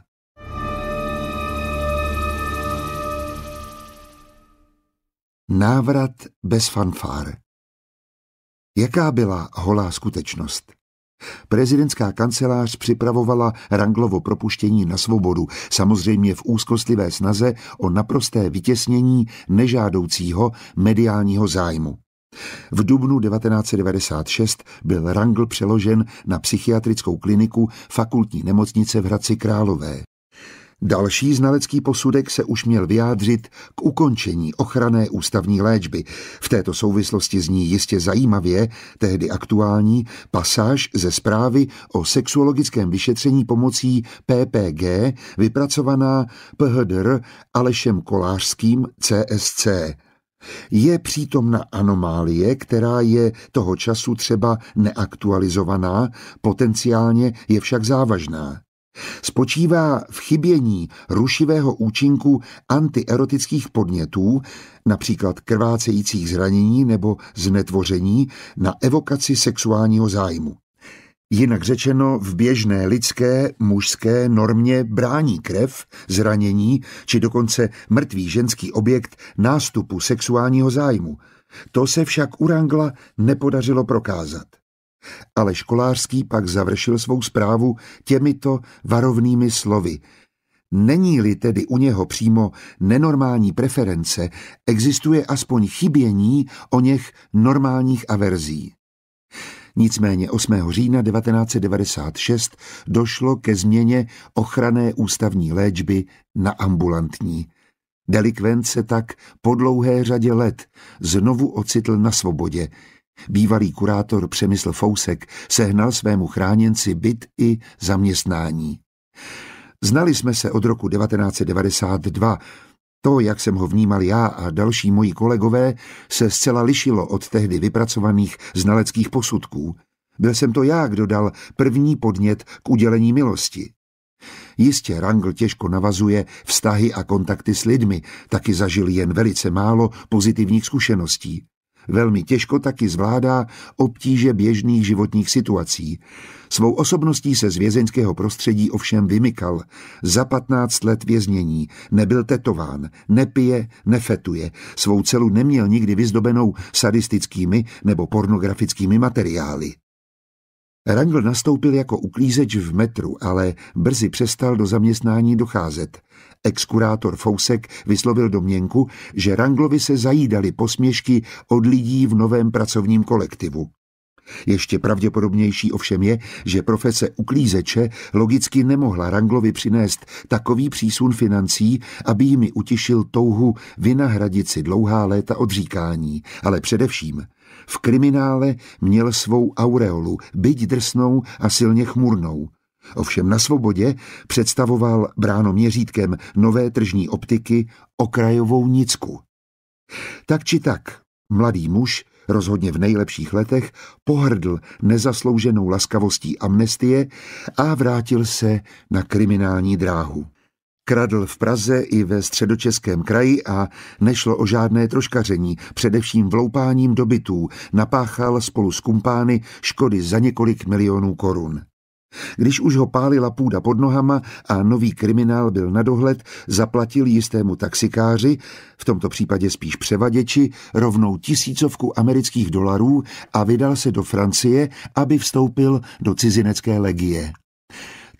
Návrat bez fanfár. Jaká byla holá skutečnost? Prezidentská kancelář připravovala Ranglovo propuštění na svobodu, samozřejmě v úzkostlivé snaze o naprosté vytěsnění nežádoucího mediálního zájmu. V dubnu 1996 byl Rangl přeložen na psychiatrickou kliniku fakultní nemocnice v Hradci Králové. Další znalecký posudek se už měl vyjádřit k ukončení ochrané ústavní léčby. V této souvislosti zní jistě zajímavě tehdy aktuální pasáž ze zprávy o sexuologickém vyšetření pomocí PPG vypracovaná PHDR Alešem Kolářským CSC. Je přítomna anomálie, která je toho času třeba neaktualizovaná, potenciálně je však závažná spočívá v chybění rušivého účinku antierotických podnětů, například krvácejících zranění nebo znetvoření, na evokaci sexuálního zájmu. Jinak řečeno, v běžné lidské, mužské normě brání krev, zranění či dokonce mrtvý ženský objekt nástupu sexuálního zájmu. To se však u Rangla nepodařilo prokázat ale školářský pak završil svou zprávu těmito varovnými slovy. Není-li tedy u něho přímo nenormální preference, existuje aspoň chybění o něch normálních averzí. Nicméně 8. října 1996 došlo ke změně ochrané ústavní léčby na ambulantní. Delikvent se tak po dlouhé řadě let znovu ocitl na svobodě, Bývalý kurátor Přemysl Fousek sehnal svému chráněnci byt i zaměstnání. Znali jsme se od roku 1992. To, jak jsem ho vnímal já a další moji kolegové, se zcela lišilo od tehdy vypracovaných znaleckých posudků. Byl jsem to já, kdo dal první podnět k udělení milosti. Jistě Rangl těžko navazuje vztahy a kontakty s lidmi, taky zažil jen velice málo pozitivních zkušeností. Velmi těžko taky zvládá obtíže běžných životních situací. Svou osobností se z vězeňského prostředí ovšem vymykal. Za 15 let věznění nebyl tetován, nepije, nefetuje. Svou celu neměl nikdy vyzdobenou sadistickými nebo pornografickými materiály. Rangl nastoupil jako uklízeč v metru, ale brzy přestal do zaměstnání docházet. Exkurátor Fousek vyslovil domněnku, že Ranglovi se zajídali posměšky od lidí v novém pracovním kolektivu. Ještě pravděpodobnější ovšem je, že profese uklízeče logicky nemohla Ranglovi přinést takový přísun financí, aby jimi utišil touhu vynahradit si dlouhá léta odříkání, ale především v kriminále měl svou aureolu, byť drsnou a silně chmurnou. Ovšem na svobodě představoval bráno měřítkem nové tržní optiky okrajovou nicku. Tak či tak, mladý muž, rozhodně v nejlepších letech, pohrdl nezaslouženou laskavostí amnestie a vrátil se na kriminální dráhu. Kradl v Praze i ve středočeském kraji a nešlo o žádné troškaření, především vloupáním do bytů, napáchal spolu s kumpány škody za několik milionů korun. Když už ho pálila půda pod nohama a nový kriminál byl na dohled, zaplatil jistému taxikáři, v tomto případě spíš převaděči, rovnou tisícovku amerických dolarů a vydal se do Francie, aby vstoupil do cizinecké legie.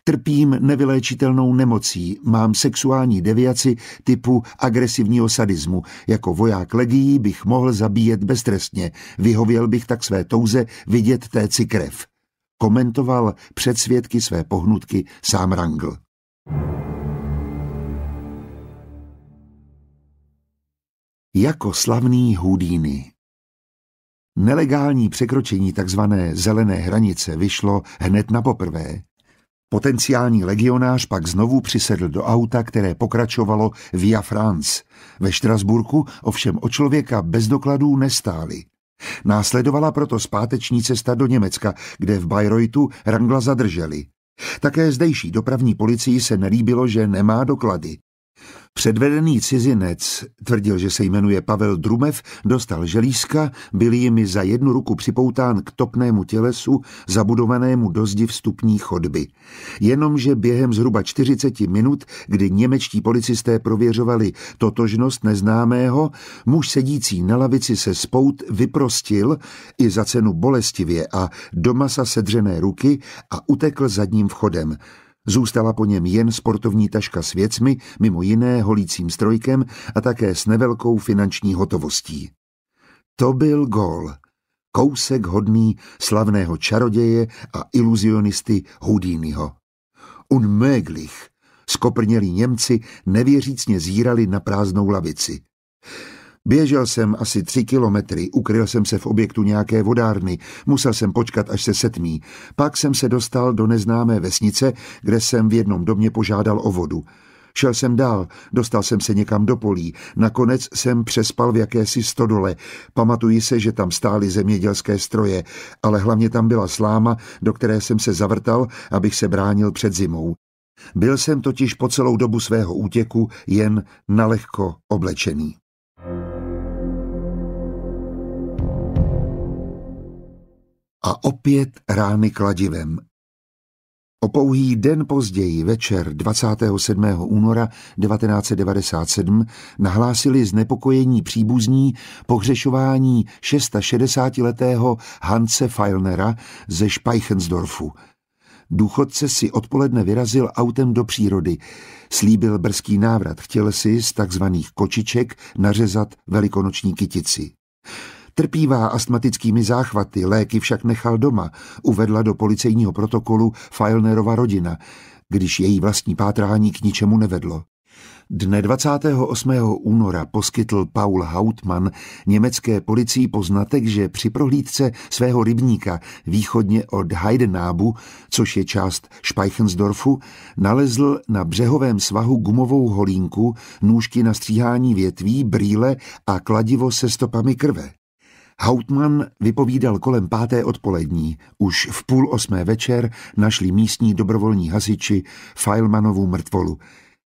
Trpím nevyléčitelnou nemocí, mám sexuální deviaci typu agresivního sadismu. Jako voják legií bych mohl zabíjet beztrestně, vyhověl bych tak své touze vidět téci krev. Komentoval před svědky své pohnutky sám Rangl. Jako slavný Houdini Nelegální překročení tzv. zelené hranice vyšlo hned na poprvé. Potenciální legionář pak znovu přisedl do auta, které pokračovalo Via France. Ve Štrasburku ovšem o člověka bez dokladů nestáli. Následovala proto zpáteční cesta do Německa, kde v Bayreuthu Rangla zadrželi. Také zdejší dopravní policii se nelíbilo, že nemá doklady. Předvedený cizinec, tvrdil, že se jmenuje Pavel Drumev, dostal želízka, byl jimi za jednu ruku připoután k topnému tělesu, zabudovanému do zdi vstupní chodby. Jenomže během zhruba 40 minut, kdy němečtí policisté prověřovali totožnost neznámého, muž sedící na lavici se spout vyprostil i za cenu bolestivě a do masa sedřené ruky a utekl zadním vchodem. Zůstala po něm jen sportovní taška s věcmi, mimo jiné holícím strojkem a také s nevelkou finanční hotovostí. To byl gól. Kousek hodný slavného čaroděje a iluzionisty Houdínyho. Unmöglich. Skoprnělí Němci nevěřícně zírali na prázdnou lavici. Běžel jsem asi tři kilometry, ukryl jsem se v objektu nějaké vodárny, musel jsem počkat, až se setmí. Pak jsem se dostal do neznámé vesnice, kde jsem v jednom domě požádal o vodu. Šel jsem dál, dostal jsem se někam do polí, nakonec jsem přespal v jakési stodole. Pamatuji se, že tam stály zemědělské stroje, ale hlavně tam byla sláma, do které jsem se zavrtal, abych se bránil před zimou. Byl jsem totiž po celou dobu svého útěku jen nalehko oblečený. a opět rány kladivem. O pouhý den později, večer 27. února 1997, nahlásili znepokojení příbuzní pohřešování 660-letého Hanse Feilnera ze Speichensdorfu. Důchodce si odpoledne vyrazil autem do přírody. Slíbil brzký návrat, chtěl si z takzvaných kočiček nařezat velikonoční kytici. Trpívá astmatickými záchvaty, léky však nechal doma, uvedla do policejního protokolu Fajlnerova rodina, když její vlastní pátrání k ničemu nevedlo. Dne 28. února poskytl Paul Hautmann německé policii poznatek, že při prohlídce svého rybníka východně od Heidenábu, což je část Speichensdorfu, nalezl na břehovém svahu gumovou holínku, nůžky na stříhání větví, brýle a kladivo se stopami krve. Hautmann vypovídal kolem páté odpolední. Už v půl osmé večer našli místní dobrovolní hasiči Feilmanovu mrtvolu.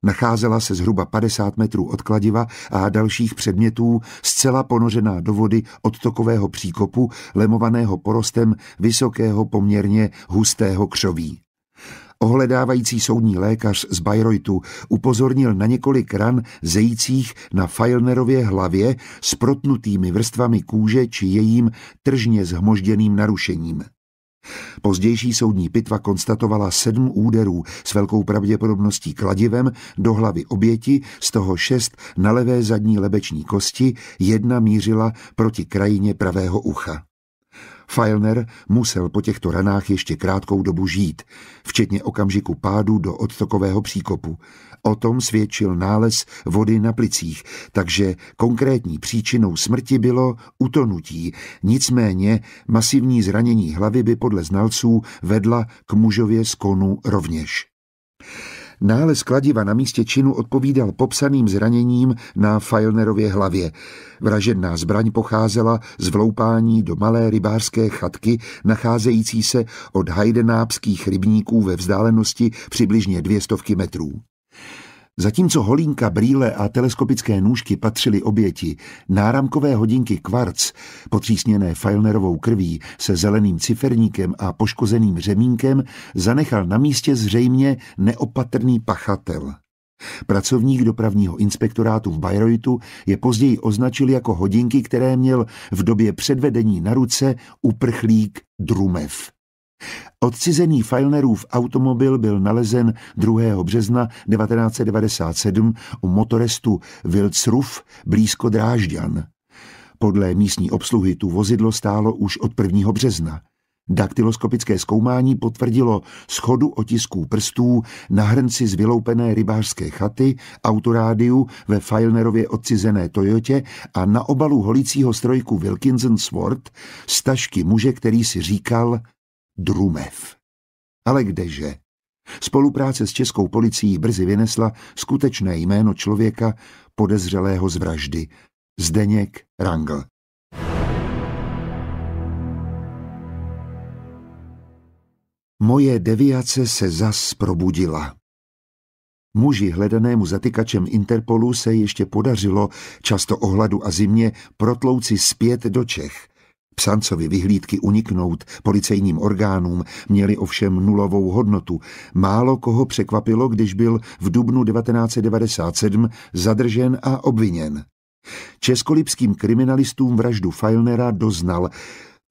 Nacházela se zhruba 50 metrů od kladiva a dalších předmětů, zcela ponořená do vody od tokového příkopu, lemovaného porostem vysokého poměrně hustého křoví. Ohledávající soudní lékař z Bayreuthu upozornil na několik ran zejících na Feilnerově hlavě s protnutými vrstvami kůže či jejím tržně zhmožděným narušením. Pozdější soudní pitva konstatovala sedm úderů s velkou pravděpodobností kladivem do hlavy oběti, z toho šest na levé zadní lebeční kosti, jedna mířila proti krajině pravého ucha. Feilner musel po těchto ranách ještě krátkou dobu žít, včetně okamžiku pádu do odtokového příkopu. O tom svědčil nález vody na plicích, takže konkrétní příčinou smrti bylo utonutí. Nicméně masivní zranění hlavy by podle znalců vedla k mužově skonu rovněž. Nález kladiva na místě činu odpovídal popsaným zraněním na Fajlnerově hlavě. Vražedná zbraň pocházela z vloupání do malé rybářské chatky, nacházející se od hajdenápských rybníků ve vzdálenosti přibližně dvě stovky metrů. Zatímco holínka, brýle a teleskopické nůžky patřily oběti, náramkové hodinky kvarc, potřísněné Feilnerovou krví se zeleným ciferníkem a poškozeným řemínkem, zanechal na místě zřejmě neopatrný pachatel. Pracovník dopravního inspektorátu v Bayreuthu je později označil jako hodinky, které měl v době předvedení na ruce uprchlík Drumev. Odcizený Feilnerův automobil byl nalezen 2. března 1997 u motorestu Wilcruf blízko Drážďan. Podle místní obsluhy tu vozidlo stálo už od 1. března. Daktyloskopické zkoumání potvrdilo schodu otisků prstů na hrnci z vyloupené rybářské chaty, autorádiu ve Feilnerově odcizené Toyotě a na obalu holícího strojku Wilkinson Sword z tašky muže, který si říkal Drumev. Ale kdeže? Spolupráce s českou policií brzy vynesla skutečné jméno člověka podezřelého z vraždy, Zdeněk Rangl. Moje deviace se zas probudila. Muži hledanému zatykačem Interpolu se ještě podařilo, často ohladu a zimě, protlouci zpět do Čech. Psancovi vyhlídky uniknout policejním orgánům měly ovšem nulovou hodnotu. Málo koho překvapilo, když byl v dubnu 1997 zadržen a obviněn. Českolipským kriminalistům vraždu Feilnera doznal.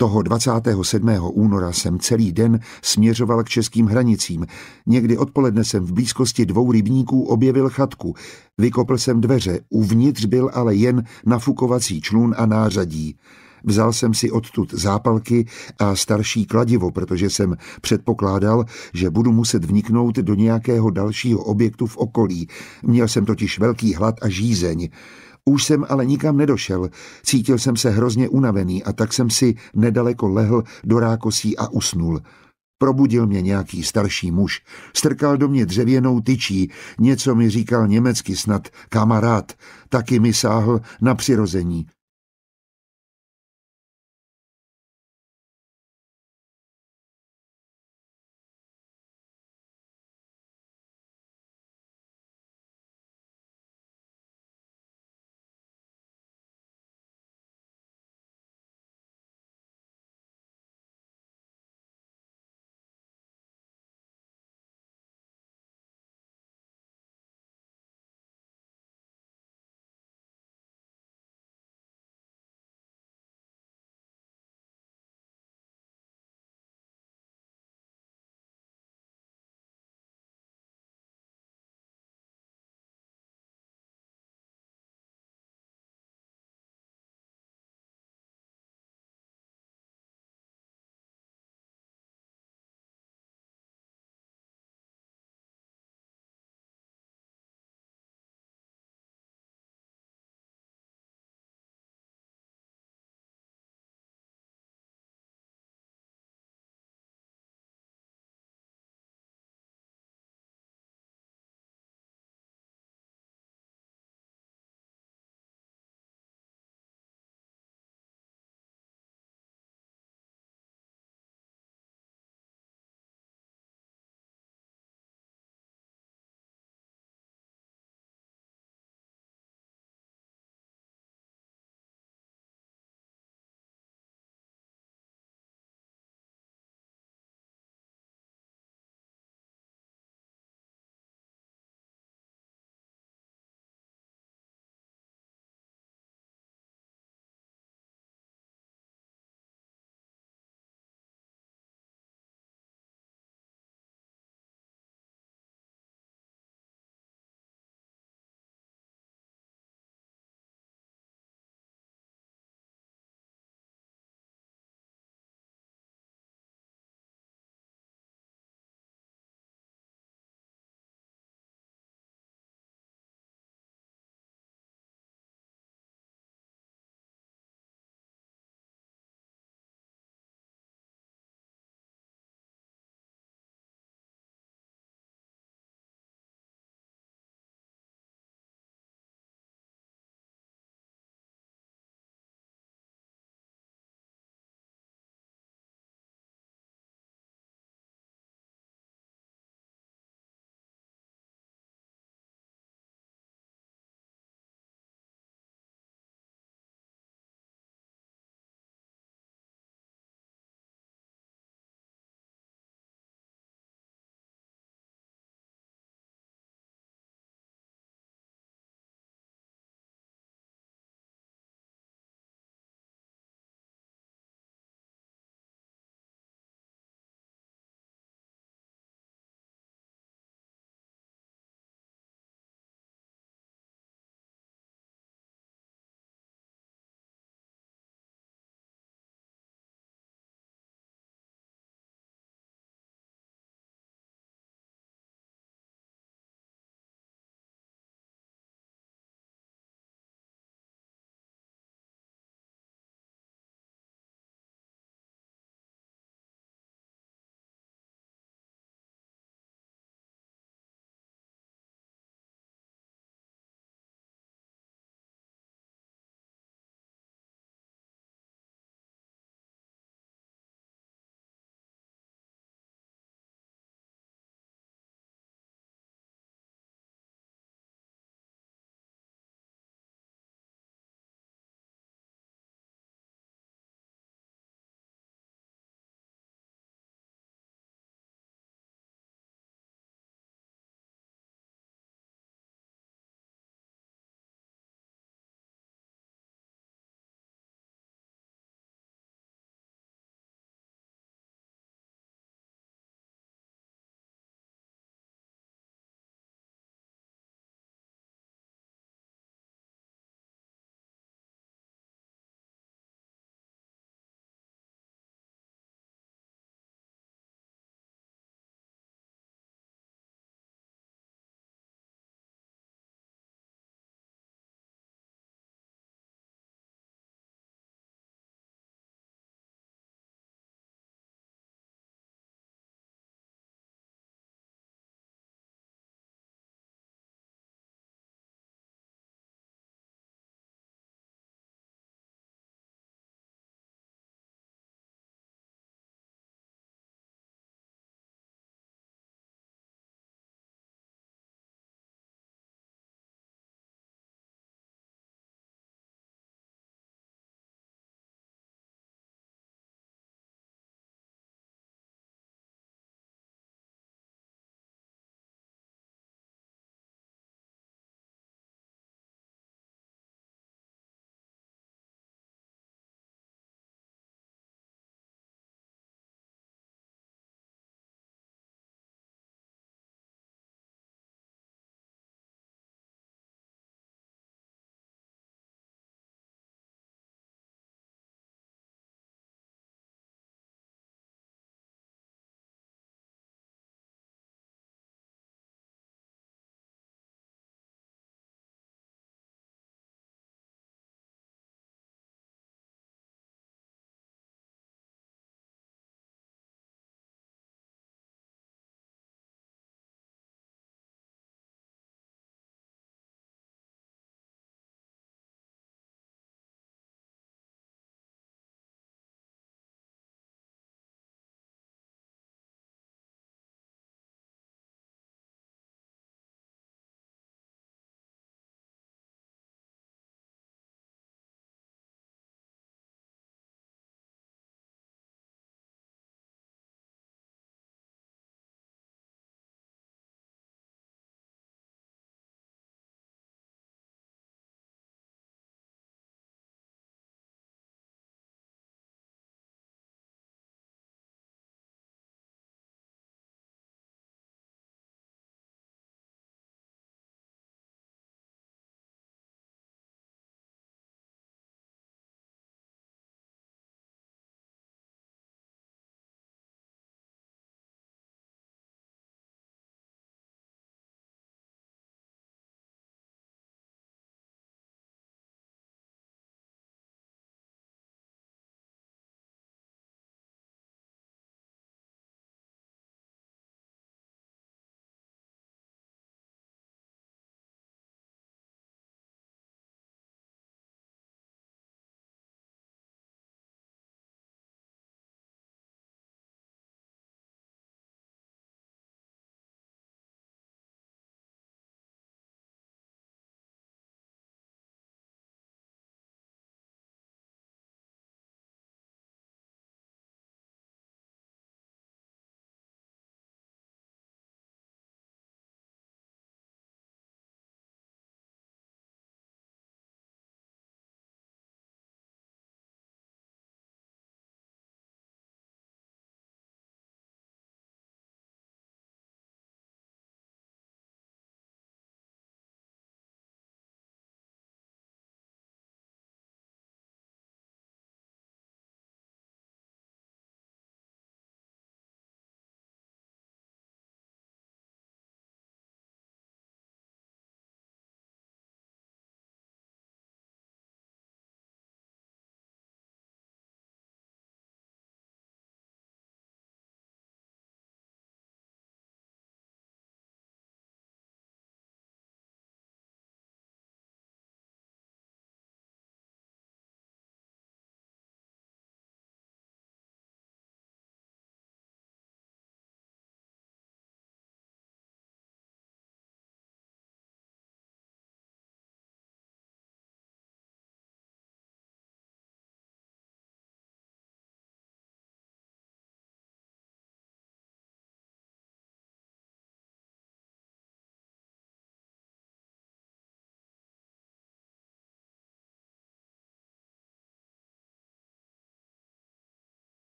Toho 27. února jsem celý den směřoval k českým hranicím. Někdy odpoledne jsem v blízkosti dvou rybníků objevil chatku. Vykopl jsem dveře, uvnitř byl ale jen nafukovací člun a nářadí. Vzal jsem si odtud zápalky a starší kladivo, protože jsem předpokládal, že budu muset vniknout do nějakého dalšího objektu v okolí. Měl jsem totiž velký hlad a žízeň. Už jsem ale nikam nedošel, cítil jsem se hrozně unavený a tak jsem si nedaleko lehl do rákosí a usnul. Probudil mě nějaký starší muž, strkal do mě dřevěnou tyčí, něco mi říkal německy snad, kamarád, taky mi sáhl na přirození.